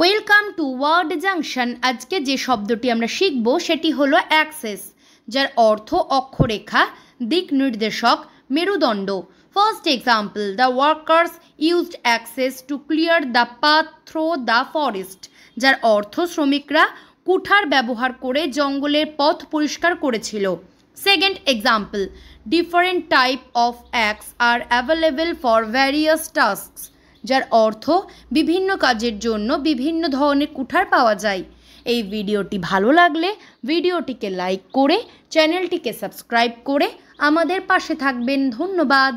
welcome to word junction আজকে যে শব্দটি আমরা শিখব সেটি হলো অ্যাক্সেস যার অর্থ অক্ষরেখা দিক নির্দেশক মেরুদণ্ড first example the workers used axes to clear the path through the forest যার অর্থ শ্রমিকরা কুঠার ব্যবহার করে জঙ্গলের পথ পরিষ্কার করেছিল second example different type of axe are available for various tasks যার অর্থ বিভিন্ন কাজের জন্য বিভিন্ন ধরনের কুঠার পাওয়া যায় এই ভিডিওটি ভালো লাগলে ভিডিওটিকে লাইক করে চ্যানেলটিকে সাবস্ক্রাইব করে আমাদের পাশে থাকবেন ধন্যবাদ